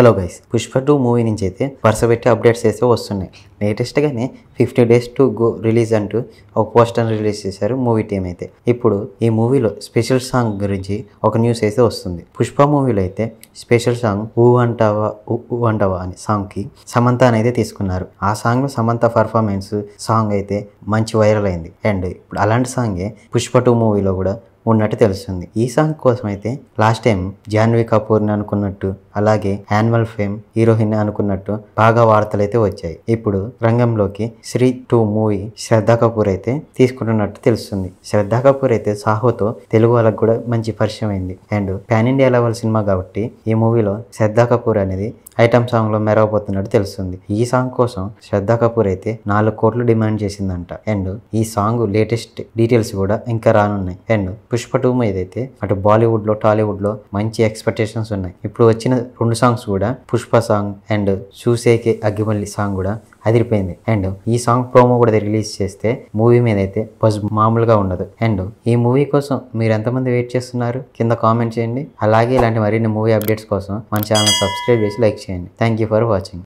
hello guys Pushpa two movie నుంచి అయితే వరుస పెట్టి అప్డేట్స్ అయితే వస్తున్నాయి లేటెస్ట్గానే fifty days to go release అంటూ ఒక పోస్టర్ రిలీజ్ చేశారు మూవీ టీం అయితే ఇప్పుడు ఈ మూవీలో స్పెషల్ సాంగ్ గురించి ఒక న్యూస్ అయితే వస్తుంది పుష్ప మూవీలో అయితే స్పెషల్ సాంగ్ ఊ అంటావా ఊ అంటావా అనే సాంగ్కి సమంత అనేది తీసుకున్నారు ఆ సాంగ్లో సమంత పర్ఫార్మెన్స్ సాంగ్ అయితే మంచి వైరల్ అయింది అండ్ ఇప్పుడు అలాంటి సాంగే పుష్ప టూ మూవీలో కూడా ఉన్నట్టు తెలుస్తుంది ఈ సాంగ్ కోసం అయితే లాస్ట్ టైం జాన్వీ కపూర్ని అనుకున్నట్టు అలాగే యాన్యువల్ ఫేమ్ హీరోయిన్ అనుకున్నట్టు బాగా వార్తలైతే వచ్చాయి ఇప్పుడు రంగంలోకి శ్రీ టూ మూవీ శ్రద్ధ కపూర్ అయితే తీసుకుంటున్నట్టు తెలుస్తుంది శ్రద్ధ కపూర్ అయితే సాహోతో తెలుగు వాళ్ళకు కూడా మంచి పరిచయం అయింది and pan India level cinema కాబట్టి ఈ మూవీలో శ్రద్ధ కపూర్ అనేది ఐటమ్ సాంగ్లో మెరవబోతున్నట్టు తెలుస్తుంది ఈ సాంగ్ కోసం శ్రద్ధ కపూర్ అయితే నాలుగు కోట్లు డిమాండ్ చేసిందంట అండ్ ఈ సాంగ్ లేటెస్ట్ డీటెయిల్స్ కూడా ఇంకా రానున్నాయి అండ్ పుష్ప టూ మీద అయితే అటు బాలీవుడ్లో టాలీవుడ్లో మంచి ఎక్స్పెక్టేషన్స్ ఉన్నాయి ఇప్పుడు వచ్చిన రెండు సాంగ్స్ కూడా పుష్ప సాంగ్ అండ్ చూసేకే అగ్గిమల్లి సాంగ్ కూడా అదిరిపోయింది అండ్ ఈ సాంగ్ ప్రోమో కూడా రిలీజ్ చేస్తే మూవీ మీద అయితే బజ్ మామూలుగా ఉండదు అండ్ ఈ మూవీ కోసం మీరు ఎంతమంది వెయిట్ చేస్తున్నారు కింద కామెంట్ చేయండి అలాగే ఇలాంటి మరిన్ని మూవీ అప్డేట్స్ కోసం మన ఛానల్ సబ్స్క్రైబ్ చేసి లైక్ చేయండి థ్యాంక్ యూ ఫర్ వాచింగ్